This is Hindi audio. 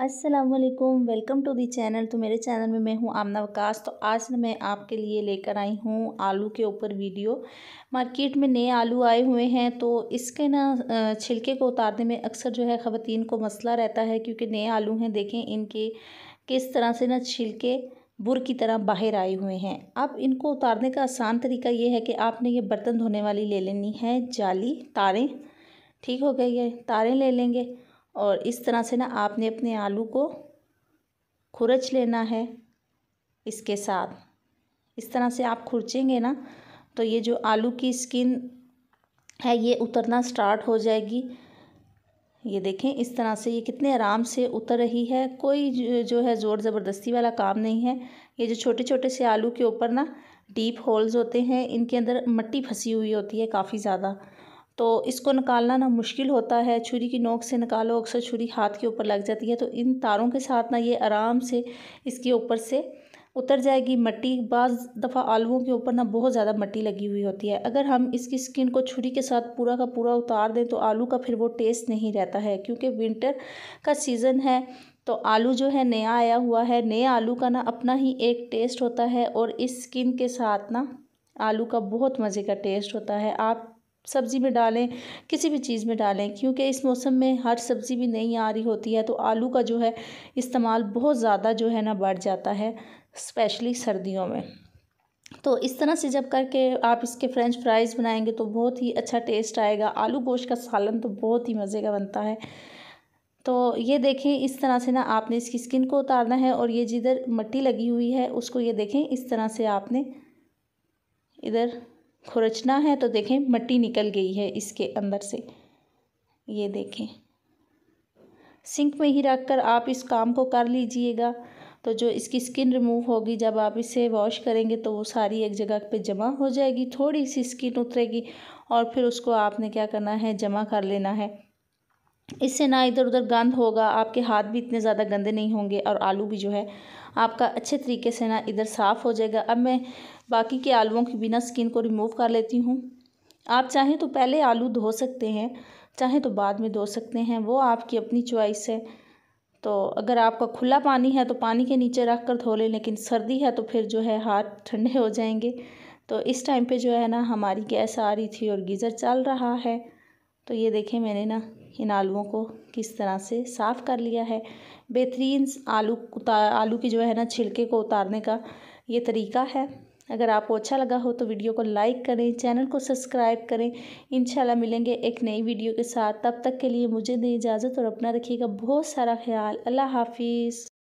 Aslam welcome to the channel तो मेरे चैनल में मैं हूँ आमना वकास तो आज मैं आपके लिए लेकर आई हूँ आलू के ऊपर वीडियो मार्केट में नए आलू आए हुए हैं तो इसके ना छिलके को उतारने में अक्सर जो है ख़वान को मसला रहता है क्योंकि नए आलू हैं देखें इनके किस तरह से ना छिलके बुर की तरह बाहर आए हुए हैं अब इनको उतारने का आसान तरीका ये है कि आपने ये बर्तन धोने वाली ले लेनी है जाली तारें ठीक हो गई है तारें ले लेंगे और इस तरह से ना आपने अपने आलू को खुरच लेना है इसके साथ इस तरह से आप खुरचेंगे ना तो ये जो आलू की स्किन है ये उतरना स्टार्ट हो जाएगी ये देखें इस तरह से ये कितने आराम से उतर रही है कोई जो है ज़ोर ज़बरदस्ती वाला काम नहीं है ये जो छोटे छोटे से आलू के ऊपर ना डीप होल्स होते हैं इनके अंदर मट्टी फंसी हुई होती है काफ़ी ज़्यादा तो इसको निकालना ना मुश्किल होता है छुरी की नोक से निकालो अक्सर छुरी हाथ के ऊपर लग जाती है तो इन तारों के साथ ना ये आराम से इसके ऊपर से उतर जाएगी मट्टी बाज़ दफ़ा आलुओं के ऊपर ना बहुत ज़्यादा मट्टी लगी हुई होती है अगर हम इसकी स्किन को छुरी के साथ पूरा का पूरा उतार दें तो आलू का फिर वो टेस्ट नहीं रहता है क्योंकि विंटर का सीज़न है तो आलू जो है नया आया हुआ है नए आलू का ना अपना ही एक टेस्ट होता है और इस स्किन के साथ ना आलू का बहुत मज़े का टेस्ट होता है आप सब्ज़ी में डालें किसी भी चीज़ में डालें क्योंकि इस मौसम में हर सब्ज़ी भी नहीं आ रही होती है तो आलू का जो है इस्तेमाल बहुत ज़्यादा जो है ना बढ़ जाता है स्पेशली सर्दियों में तो इस तरह से जब करके आप इसके फ्रेंच फ्राइज़ बनाएंगे तो बहुत ही अच्छा टेस्ट आएगा आलू गोश्त का सालन तो बहुत ही मज़े का बनता है तो ये देखें इस तरह से ना आपने इसकी स्किन को उतारना है और ये जिधर मट्टी लगी हुई है उसको ये देखें इस तरह से आपने इधर खुरचना है तो देखें मट्टी निकल गई है इसके अंदर से ये देखें सिंक में ही रख कर आप इस काम को कर लीजिएगा तो जो इसकी स्किन रिमूव होगी जब आप इसे वॉश करेंगे तो वो सारी एक जगह पे जमा हो जाएगी थोड़ी सी स्किन उतरेगी और फिर उसको आपने क्या करना है जमा कर लेना है इससे ना इधर उधर गंद होगा आपके हाथ भी इतने ज़्यादा गंदे नहीं होंगे और आलू भी जो है आपका अच्छे तरीके से ना इधर साफ़ हो जाएगा अब मैं बाकी के आलुओं की बिना स्किन को रिमूव कर लेती हूँ आप चाहें तो पहले आलू धो सकते हैं चाहें तो बाद में धो सकते हैं वो आपकी अपनी चॉइस है तो अगर आपका खुला पानी है तो पानी के नीचे रख कर धो लें लेकिन सर्दी है तो फिर जो है हाथ ठंडे हो जाएंगे तो इस टाइम पे जो है ना हमारी गैस आ रही थी और गीज़र चल रहा है तो ये देखें मैंने ना इन आलूओं को किस तरह से साफ़ कर लिया है बेहतरीन आलू उतार आलू की जो है ना छिलके को उतारने का ये तरीका है अगर आपको अच्छा लगा हो तो वीडियो को लाइक करें चैनल को सब्सक्राइब करें इंशाल्लाह मिलेंगे एक नई वीडियो के साथ तब तक के लिए मुझे दें इजाज़त और अपना रखिएगा बहुत सारा ख्याल अल्लाह हाफिज़